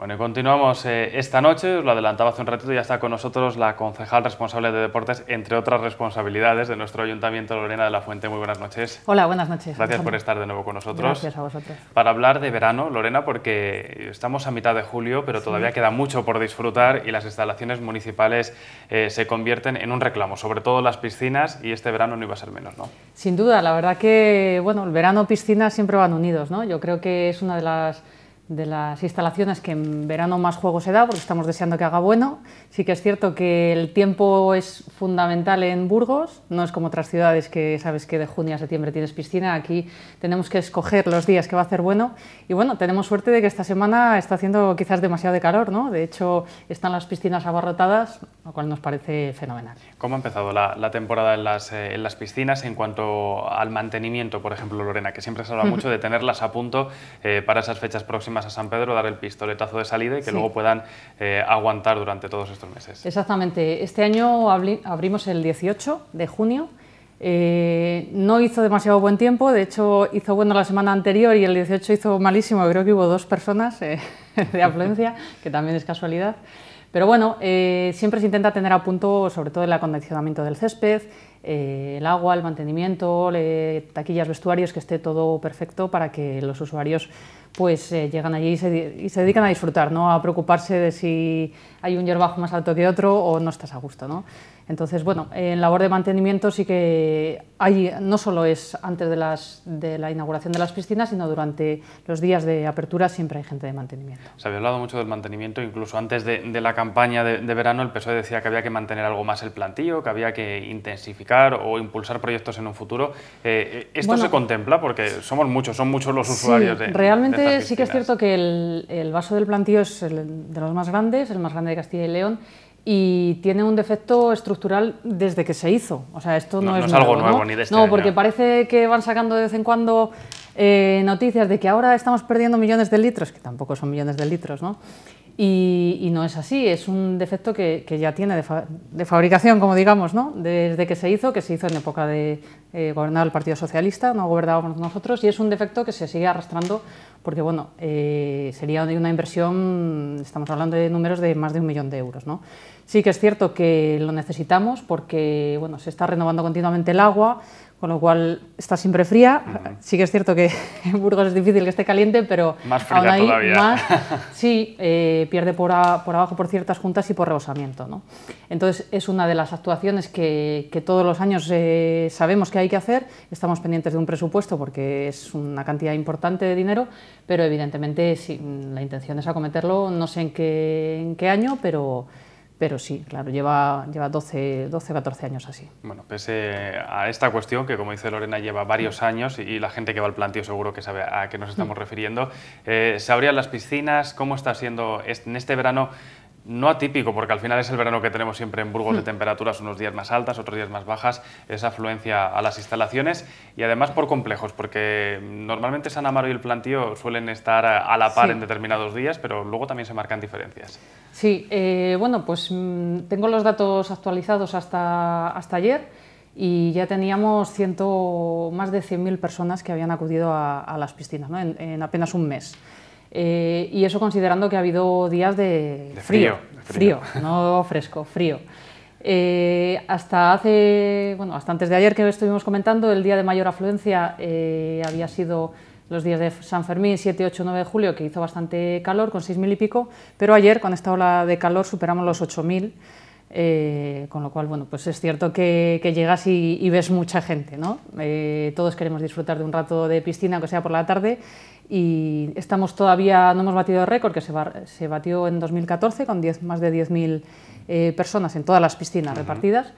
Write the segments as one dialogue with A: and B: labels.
A: Bueno, continuamos eh, esta noche, os lo adelantaba hace un ratito, ya está con nosotros la concejal responsable de deportes, entre otras responsabilidades de nuestro Ayuntamiento Lorena de la Fuente. Muy buenas noches. Hola, buenas noches. Gracias por estar de nuevo con nosotros. Gracias a vosotros. Para hablar de verano, Lorena, porque estamos a mitad de julio, pero todavía queda mucho por disfrutar y las instalaciones municipales eh, se convierten en un reclamo, sobre todo las piscinas, y este verano no iba a ser menos, ¿no?
B: Sin duda, la verdad que, bueno, el verano piscinas siempre van unidos, ¿no? Yo creo que es una de las de las instalaciones que en verano más juego se da, porque estamos deseando que haga bueno. Sí que es cierto que el tiempo es fundamental en Burgos, no es como otras ciudades que sabes que de junio a septiembre tienes piscina, aquí tenemos que escoger los días que va a hacer bueno. Y bueno, tenemos suerte de que esta semana está haciendo quizás demasiado de calor, ¿no? De hecho, están las piscinas abarrotadas, lo cual nos parece fenomenal.
A: ¿Cómo ha empezado la, temporada en las, piscinas en cuanto al mantenimiento, por ejemplo, Lorena, que siempre se habla mucho de tenerlas a punto eh, para esas fechas próximas? a San Pedro, dar el pistoletazo de salida y que luego puedan eh, aguantar durante todos estos meses.
B: Exactamente. Este año abrimos el 18 de junio. Eh, no hizo demasiado buen tiempo, de hecho hizo bueno la semana anterior y el 18 hizo malísimo, creo que hubo dos personas eh, de afluencia, que también es casualidad. Pero bueno, siempre se intenta tener a punto sobre todo el acondicionamiento del césped, el agua, el mantenimiento, taquillas, vestuarios, que esté todo perfecto para que los usuarios pues eh, llegan allí y se, dedican a disfrutar, no a preocuparse de si hay un yerbajo más alto que otro o no estás a gusto. ¿no? Entonces, bueno, en labor de mantenimiento sí que hay, no solo es antes de, las, de la inauguración de las piscinas, sino durante los días de apertura siempre hay gente de mantenimiento.
A: Se había hablado mucho del mantenimiento, incluso antes de, la campaña de, verano el PSOE decía que había que mantener algo más el plantío, que había que intensificar o impulsar proyectos en un futuro. Eh, ¿Esto se contempla? Porque somos muchos, son muchos los usuarios de, realmente sí
B: que es cierto que el, vaso del plantío es de los más grandes, el más grande de Castilla y León, y tiene un defecto estructural desde que se hizo. O sea, esto no, es, algo nuevo, ni de este No, porque parece que van sacando de vez en cuando eh, noticias de que ahora estamos perdiendo millones de litros, que tampoco son millones de litros, ¿no? Y, no es así, es un defecto que, ya tiene de, fabricación, como digamos, ¿no? Desde que se hizo, que se hizo en época de eh, gobernar el Partido Socialista, no gobernábamos nosotros, y es un defecto que se sigue arrastrando porque bueno, eh, sería una inversión, estamos hablando de números de más de un millón de euros. ¿no? Sí que es cierto que lo necesitamos porque bueno, se está renovando continuamente el agua, con lo cual está siempre fría. Sí que es cierto que en Burgos es difícil que esté caliente, pero más fría hay Más, sí, eh, pierde por, por, abajo por ciertas juntas y por rebosamiento. ¿no? Entonces es una de las actuaciones que, todos los años eh, sabemos que hay que hacer, estamos pendientes de un presupuesto porque es una cantidad importante de dinero pero evidentemente mm, la intención es acometerlo, no sé en qué, en qué año, pero, sí, claro, lleva, lleva 12, 12, 14 años así.
A: Bueno, pese a esta cuestión, que como dice Lorena, lleva varios mm. años y la gente que va al planteo seguro que sabe a qué nos mm. estamos refiriendo, eh, ¿se abrían las piscinas? ¿Cómo está siendo en este verano no atípico, porque al final es el verano que tenemos siempre en Burgos de hmm. temperaturas unos días más altas, otros días más bajas, esa afluencia a las instalaciones y además por complejos, porque normalmente San Amaro y el Plantío suelen estar a la par en determinados días, pero luego también se marcan diferencias.
B: Sí, eh, bueno, pues mm, tengo los datos actualizados hasta, hasta ayer y ya teníamos ciento, más de 100.000 personas que habían acudido a, las piscinas en apenas un mes. Eh, y eso considerando que ha habido días de, frío, frío, no fresco, frío. Eh, hasta hace, bueno, antes de ayer que estuvimos comentando, el día de mayor afluencia eh, había sido los días de San Fermín, 7, 8, 9 de julio, que hizo bastante calor, con 6.000 y pico, pero ayer, con esta ola de calor, superamos los 8.000. Eh, con lo cual, bueno, pues es cierto que, llegas y, ves mucha gente, ¿no? Eh, todos queremos disfrutar de un rato de piscina, aunque sea por la tarde, y estamos todavía, no hemos batido el récord, que se, batió en 2014 con más de 10.000 eh, personas en todas las piscinas repartidas,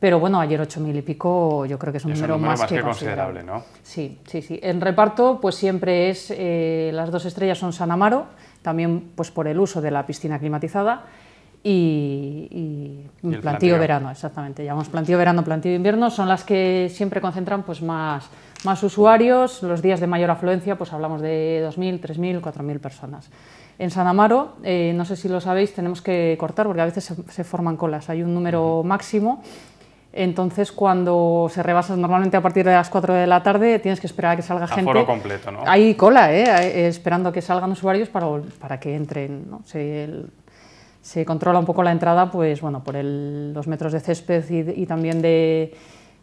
B: pero bueno, ayer 8.000 y pico yo creo que es un, número, más, que, considerable, ¿no? Sí, sí, sí. En reparto, pues siempre es, las dos estrellas son San Amaro, también pues por el uso de la piscina climatizada, y, y, plantío, verano, exactamente. Llamamos plantío verano, plantío invierno, son las que siempre concentran pues, más, más usuarios. Los días de mayor afluencia, pues hablamos de 2.000, 3.000, 4.000 personas. En San Amaro, eh, no sé si lo sabéis, tenemos que cortar porque a veces se, forman colas, hay un número máximo. Entonces, cuando se rebasas normalmente a partir de las 4 de la tarde, tienes que esperar a que salga gente. Hay cola, ¿eh? Eh, Esperando a que salgan usuarios para, para que entren. ¿no? el, se controla un poco la entrada pues, bueno, por los metros de césped y, y también de,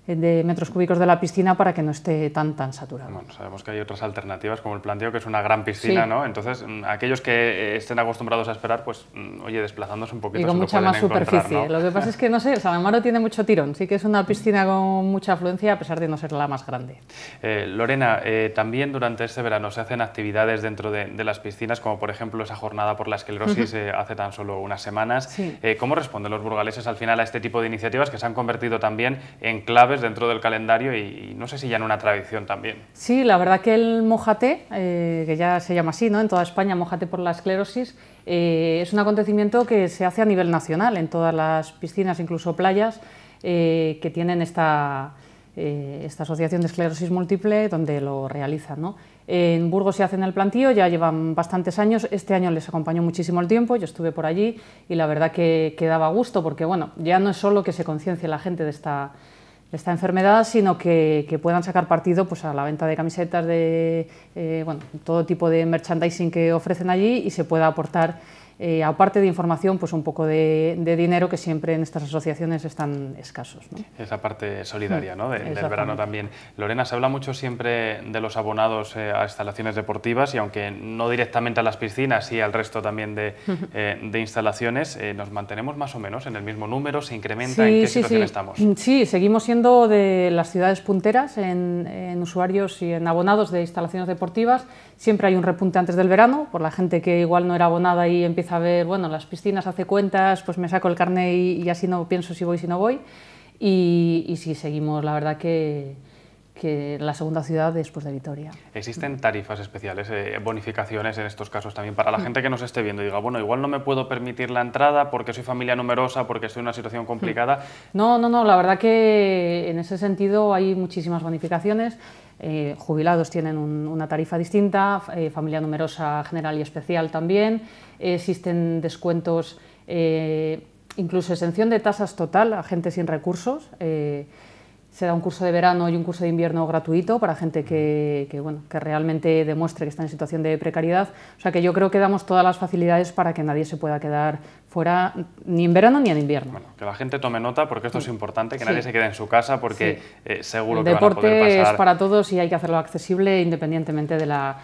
B: eh, de metros cúbicos de la piscina para que no esté tan tan saturado.
A: sabemos que hay otras alternativas como el planteo que es una gran piscina, ¿no? Entonces, mm, aquellos que eh, estén acostumbrados a esperar, pues mm, oye, desplazándose un poquito y con mucha más superficie. Lo que pasa es
B: que no sé, el Salamaro tiene mucho tirón, sí que es una piscina con mucha afluencia a pesar de no ser la más grande.
A: Eh, Lorena, también durante este verano se hacen actividades dentro de, las piscinas, como por ejemplo esa jornada por la esclerosis hace tan solo unas semanas. ¿Cómo responden los burgaleses al final a este tipo de iniciativas que se han convertido también en clave dentro del calendario y, no sé si ya en una tradición también. Sí,
B: la verdad que el mojate, eh, que ya se llama así ¿no? en toda España, mojate por la esclerosis, eh, es un acontecimiento que se hace a nivel nacional, en todas las piscinas, incluso playas, eh, que tienen esta, esta asociación de esclerosis múltiple donde lo realizan. ¿no? En Burgos se hacen el plantío, ya llevan bastantes años, este año les acompañó muchísimo el tiempo, yo estuve por allí y la verdad que, daba gusto porque bueno, ya no es solo que se conciencie la gente de esta esta enfermedad, sino que, puedan sacar partido pues, a la venta de camisetas, de eh, bueno, todo tipo de merchandising que ofrecen allí y se pueda aportar eh, aparte de información, pues un poco de, dinero que siempre en estas asociaciones están escasos.
A: Esa parte solidaria mm, ¿no? del verano también. Lorena, se habla mucho siempre de los abonados eh, a instalaciones deportivas y aunque no directamente a las piscinas, y al resto también de, eh, instalaciones, nos mantenemos más o menos en el mismo número, se incrementa, ¿en qué sí, situación estamos?
B: Mm, sí, seguimos siendo de las ciudades punteras en usuarios y en abonados de instalaciones deportivas. Siempre hay un repunte antes del verano, por la gente que igual no era abonada y empieza a ver, bueno, las piscinas hace cuentas, pues me saco el carnet y, así no pienso si voy, si no voy. Y, si seguimos, la verdad que, que la segunda ciudad después de Vitoria.
A: ¿Existen tarifas especiales, eh, bonificaciones en estos casos también para la mm. gente que nos esté viendo y diga, bueno, igual no me puedo permitir la entrada porque soy familia numerosa, porque estoy en una situación mm. complicada?
B: No, no, no, la verdad que en ese sentido hay muchísimas bonificaciones. Eh, jubilados tienen una tarifa distinta, eh, familia numerosa general y especial también, existen descuentos, eh, incluso exención de tasas total a gente sin recursos se da un curso de verano y un curso de invierno gratuito para gente que, bueno, que realmente demuestre que está en situación de precariedad. O sea que yo creo que damos todas las facilidades para que nadie se pueda quedar fuera ni en verano ni en invierno.
A: que la gente tome nota porque esto es importante, que nadie se quede en su casa porque eh, seguro que van a deporte es para
B: todos y hay que hacerlo accesible independientemente de la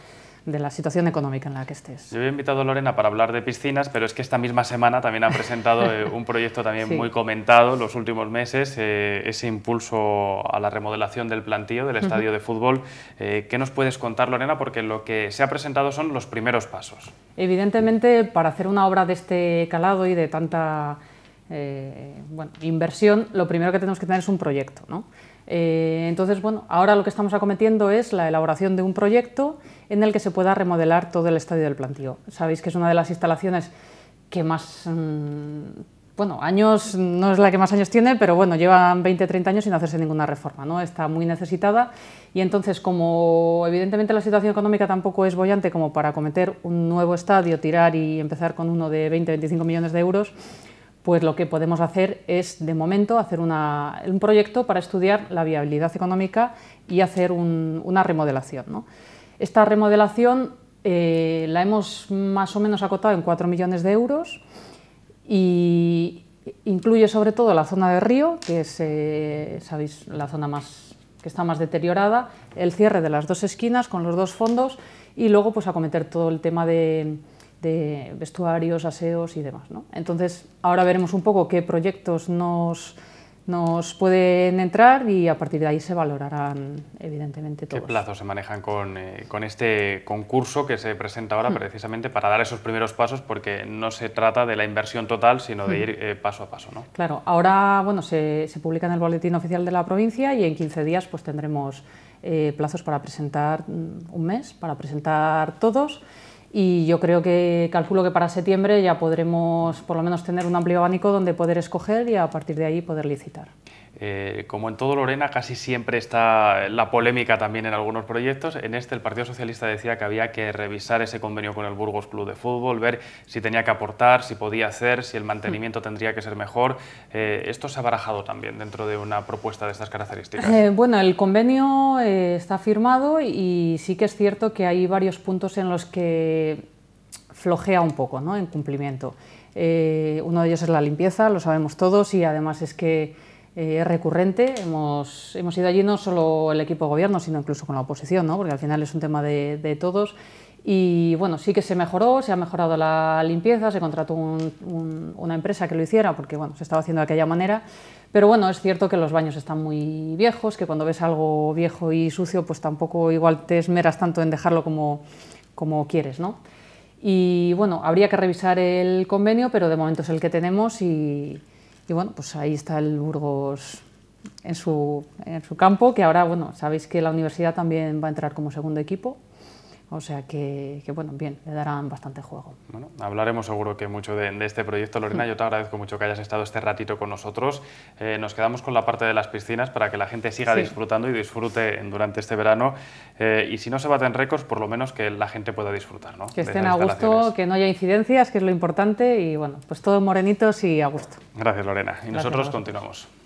B: de la situación económica en la que estés.
A: Yo he invitado a Lorena para hablar de piscinas, pero es que esta misma semana también ha presentado eh, un proyecto también muy comentado los últimos meses, eh, ese impulso a la remodelación del plantío del estadio de fútbol. Eh, ¿Qué nos puedes contar, Lorena? Porque lo que se ha presentado son los primeros pasos.
B: Evidentemente, para hacer una obra de este calado y de tanta inversión, lo primero que tenemos que tener es un proyecto. ¿no? entonces, bueno, ahora lo que estamos acometiendo es la elaboración de un proyecto en el que se pueda remodelar todo el estadio del plantío. Sabéis que es una de las instalaciones que más... Mm, bueno, años no es la que más años tiene, pero bueno, llevan 20, 30 años sin hacerse ninguna reforma, ¿no? Está muy necesitada y entonces, como evidentemente la situación económica tampoco es bollante como para cometer un nuevo estadio, tirar y empezar con uno de 20, 25 millones de euros, pues lo que podemos hacer es, de momento, hacer un proyecto para estudiar la viabilidad económica y hacer una remodelación. ¿no? Esta remodelación eh, la hemos más o menos acotado en 4 millones de euros y incluye sobre todo la zona de río, que es eh, sabéis, la zona más, que está más deteriorada, el cierre de las dos esquinas con los dos fondos y luego pues acometer todo el tema de, vestuarios, aseos y demás. Entonces ahora veremos un poco qué proyectos nos nos pueden entrar y a partir de ahí se valorarán evidentemente todos. ¿Qué plazos se
A: manejan eh, con, este concurso que se presenta ahora mm. precisamente para dar esos primeros pasos? Porque no se trata de la inversión total, sino de mm. ir eh, paso a paso. ¿no?
B: Claro, ahora bueno, se, publica en el Boletín Oficial de la provincia y en 15 días pues, tendremos eh, plazos para presentar mm, un mes, para presentar todos y yo creo que calculo que para septiembre ya podremos por lo menos tener un amplio abanico donde poder escoger y a partir de ahí poder licitar.
A: Eh, como en todo Lorena, casi siempre está la polémica también en algunos proyectos. En este, el Partido Socialista decía que había que revisar ese convenio con el Burgos Club de Fútbol, ver si tenía que aportar, si podía hacer, si el mantenimiento tendría que ser mejor. Eh, ¿Esto se ha barajado también dentro de una propuesta de estas características? Eh,
B: bueno, el convenio está firmado y sí que es cierto que hay varios puntos en los que flojea un poco en cumplimiento. uno de ellos es la limpieza, lo sabemos todos, y además es que eh, recurrente. Hemos, hemos, ido allí no solo el equipo de gobierno, sino incluso con la oposición, ¿no? porque al final es un tema de, de, todos. Y bueno, sí que se mejoró, se ha mejorado la limpieza, se contrató una empresa que lo hiciera, porque bueno, se estaba haciendo de aquella manera. Pero bueno, es cierto que los baños están muy viejos, que cuando ves algo viejo y sucio, pues tampoco igual te esmeras tanto en dejarlo como, como quieres, ¿no? Y bueno, habría que revisar el convenio, pero de momento es el que tenemos y, y bueno, pues ahí está el Burgos en su, en su campo, que ahora, bueno, sabéis que la universidad también va a entrar como segundo equipo, o sea que, bueno, bien, le darán bastante juego.
A: Bueno, hablaremos seguro que mucho de, este proyecto, Lorena. Yo te agradezco mucho que hayas estado este ratito con nosotros. Eh, nos quedamos con la parte de las piscinas para que la gente siga disfrutando y disfrute durante este verano. Eh, y si no se baten récords, por lo menos que la gente pueda disfrutar. ¿no? Que estén a gusto,
B: que no haya incidencias, que es lo importante. Y bueno, pues todo morenitos y a gusto.
A: Gracias, Lorena. Y nosotros continuamos.